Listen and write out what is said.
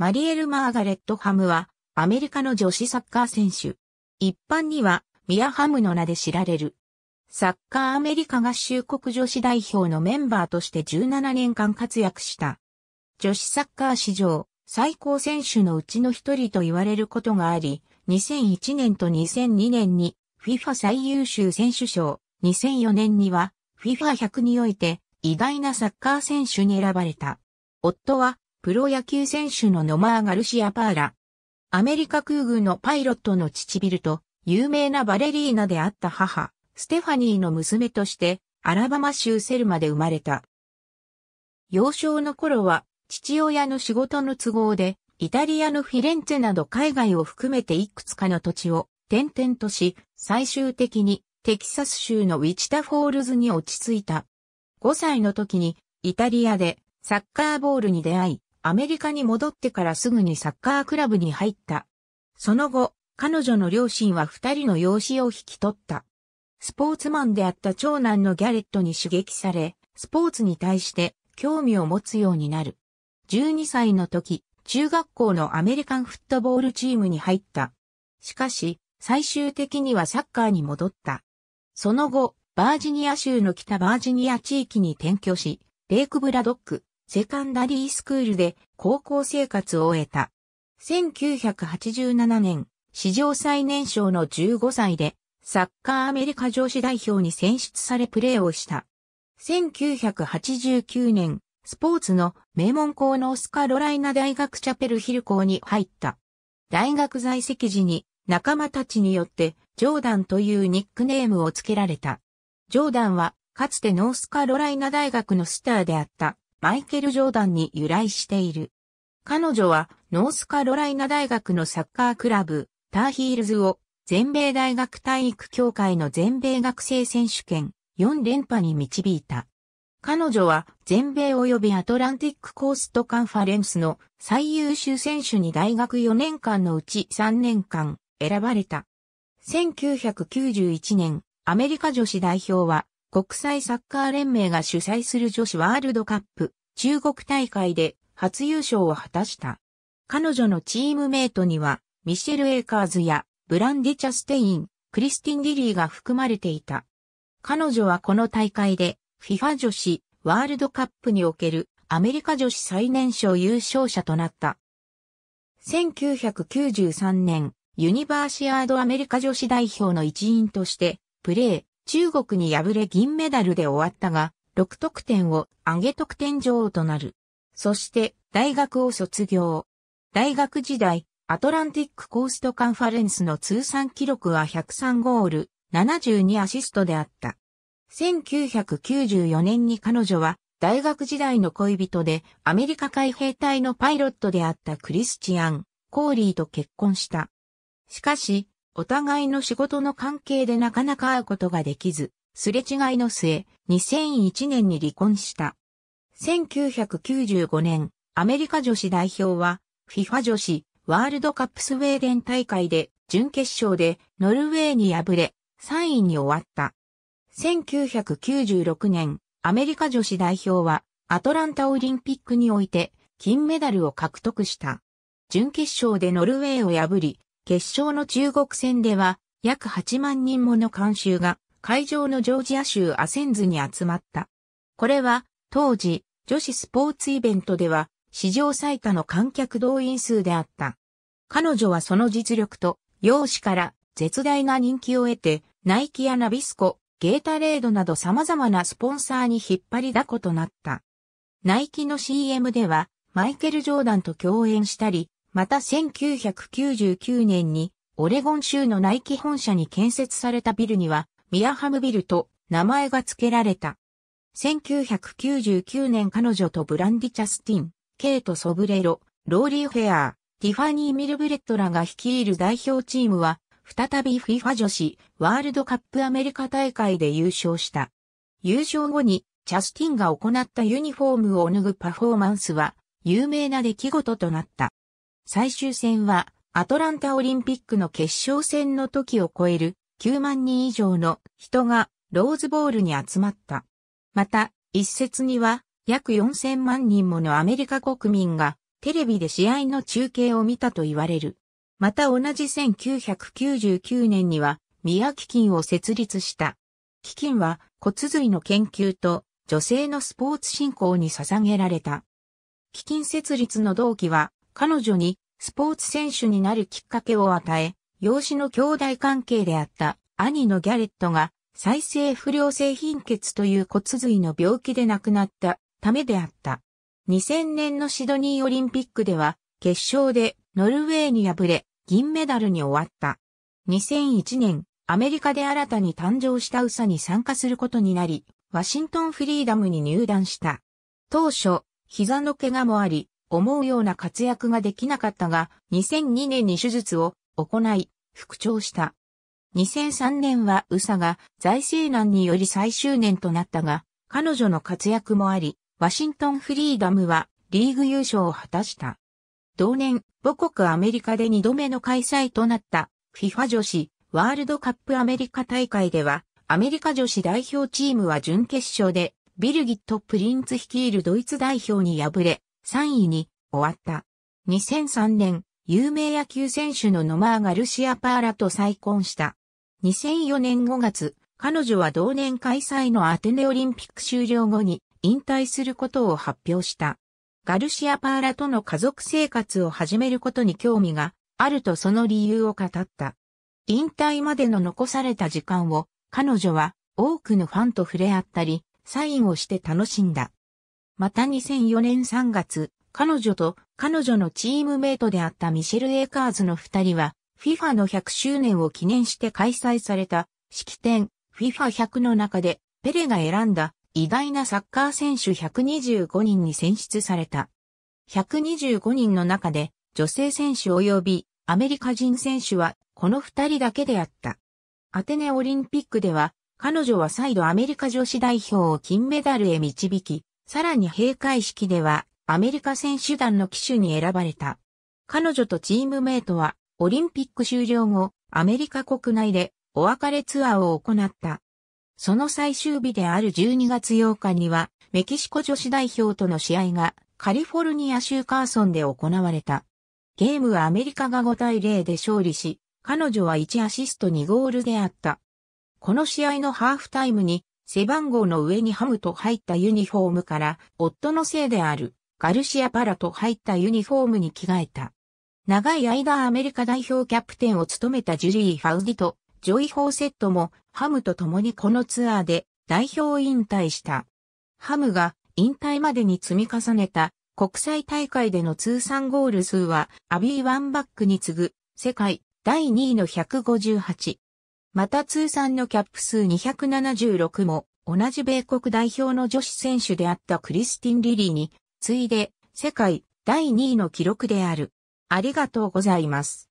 マリエル・マーガレット・ハムは、アメリカの女子サッカー選手。一般には、ミア・ハムの名で知られる。サッカーアメリカ合衆国女子代表のメンバーとして17年間活躍した。女子サッカー史上、最高選手のうちの一人と言われることがあり、2001年と2002年に FIFA 最優秀選手賞、2004年には FIFA100 において偉大なサッカー選手に選ばれた。夫はプロ野球選手のノマー・ガルシア・パーラ。アメリカ空軍のパイロットの父ビルと、有名なバレリーナであった母、ステファニーの娘として、アラバマ州セルマで生まれた。幼少の頃は、父親の仕事の都合で、イタリアのフィレンツェなど海外を含めていくつかの土地を転々とし、最終的にテキサス州のウィチタフォールズに落ち着いた。5歳の時にイタリアでサッカーボールに出会い、アメリカに戻ってからすぐにサッカークラブに入った。その後、彼女の両親は二人の養子を引き取った。スポーツマンであった長男のギャレットに刺激され、スポーツに対して興味を持つようになる。12歳の時、中学校のアメリカンフットボールチームに入った。しかし、最終的にはサッカーに戻った。その後、バージニア州の北バージニア地域に転居し、レイクブラドック、セカンダリースクールで高校生活を終えた。1987年、史上最年少の15歳で、サッカーアメリカ女子代表に選出されプレーをした。1989年、スポーツの名門校のスカロライナ大学チャペルヒル校に入った。大学在籍時に仲間たちによってジョーダンというニックネームを付けられた。ジョーダンはかつてノースカロライナ大学のスターであった。マイケル・ジョーダンに由来している。彼女はノースカロライナ大学のサッカークラブ、ターヒールズを全米大学体育協会の全米学生選手権4連覇に導いた。彼女は全米及びアトランティックコーストカンファレンスの最優秀選手に大学4年間のうち3年間選ばれた。1991年、アメリカ女子代表は国際サッカー連盟が主催する女子ワールドカップ中国大会で初優勝を果たした。彼女のチームメイトにはミシェル・エーカーズやブランディ・チャステイン、クリスティン・ディリーが含まれていた。彼女はこの大会で FIFA 女子ワールドカップにおけるアメリカ女子最年少優勝者となった。1993年、ユニバーシアードアメリカ女子代表の一員として、プレー、中国に敗れ銀メダルで終わったが、6得点を上げ得点女王となる。そして大学を卒業。大学時代、アトランティックコーストカンファレンスの通算記録は103ゴール、72アシストであった。1994年に彼女は大学時代の恋人でアメリカ海兵隊のパイロットであったクリスチアン・コーリーと結婚した。しかし、お互いの仕事の関係でなかなか会うことができず、すれ違いの末、2001年に離婚した。1995年、アメリカ女子代表は、FIFA 女子ワールドカップスウェーデン大会で準決勝でノルウェーに敗れ、3位に終わった。1996年、アメリカ女子代表はアトランタオリンピックにおいて金メダルを獲得した。準決勝でノルウェーを破り、決勝の中国戦では、約8万人もの観衆が、会場のジョージア州アセンズに集まった。これは、当時、女子スポーツイベントでは、史上最多の観客動員数であった。彼女はその実力と、容姿から絶大な人気を得て、ナイキやナビスコ、ゲータレードなど様々なスポンサーに引っ張りだことなった。ナイキの CM では、マイケル・ジョーダンと共演したり、また1999年にオレゴン州のナイキ本社に建設されたビルにはミアハムビルと名前が付けられた。1999年彼女とブランディ・チャスティン、ケイト・ソブレロ、ローリー・フェアー、ティファニー・ミルブレットらが率いる代表チームは、再び FIFA 女子ワールドカップアメリカ大会で優勝した。優勝後に、チャスティンが行ったユニフォームを脱ぐパフォーマンスは、有名な出来事となった。最終戦は、アトランタオリンピックの決勝戦の時を超える9万人以上の人がローズボールに集まった。また、一説には約4000万人ものアメリカ国民がテレビで試合の中継を見たと言われる。また同じ1999年には宮基金を設立した。基金は骨髄の研究と女性のスポーツ振興に捧げられた。基金設立の動機は彼女にスポーツ選手になるきっかけを与え、養子の兄弟関係であった兄のギャレットが再生不良性貧血という骨髄の病気で亡くなったためであった。2000年のシドニーオリンピックでは決勝でノルウェーに敗れ銀メダルに終わった。2001年、アメリカで新たに誕生したウサに参加することになり、ワシントンフリーダムに入団した。当初、膝の怪我もあり、思うような活躍ができなかったが、2002年に手術を行い、復調した。2003年は宇佐が財政難により最終年となったが、彼女の活躍もあり、ワシントンフリーダムはリーグ優勝を果たした。同年、母国アメリカで2度目の開催となった FIFA 女子ワールドカップアメリカ大会では、アメリカ女子代表チームは準決勝でビルギット・プリンツ率いるドイツ代表に敗れ、3位に終わった。2003年、有名野球選手のノマー・ガルシア・パーラと再婚した。2004年5月、彼女は同年開催のアテネオリンピック終了後に引退することを発表した。ガルシア・パーラとの家族生活を始めることに興味があるとその理由を語った。引退までの残された時間を彼女は多くのファンと触れ合ったり、サインをして楽しんだ。また2004年3月、彼女と彼女のチームメイトであったミシェル・エーカーズの二人は、FIFA の100周年を記念して開催された式典 FIFA100 の中でペレが選んだ偉大なサッカー選手125人に選出された。125人の中で女性選手及びアメリカ人選手はこの二人だけであった。アテネオリンピックでは彼女は再度アメリカ女子代表を金メダルへ導き、さらに閉会式ではアメリカ選手団の騎手に選ばれた。彼女とチームメイトはオリンピック終了後、アメリカ国内でお別れツアーを行った。その最終日である12月8日には、メキシコ女子代表との試合がカリフォルニア州カーソンで行われた。ゲームはアメリカが5対0で勝利し、彼女は1アシスト2ゴールであった。この試合のハーフタイムに背番号の上にハムと入ったユニフォームから、夫のせいである、ガルシアパラと入ったユニフォームに着替えた。長い間アメリカ代表キャプテンを務めたジュリー・ファウディと、ジョイ・ホーセットも、ハムと共にこのツアーで、代表引退した。ハムが、引退までに積み重ねた、国際大会での通算ゴール数は、アビー・ワンバックに次ぐ、世界、第2位の158。また通算のキャップ数276も、同じ米国代表の女子選手であったクリスティン・リリーに、次いで、世界第2位の記録である。ありがとうございます。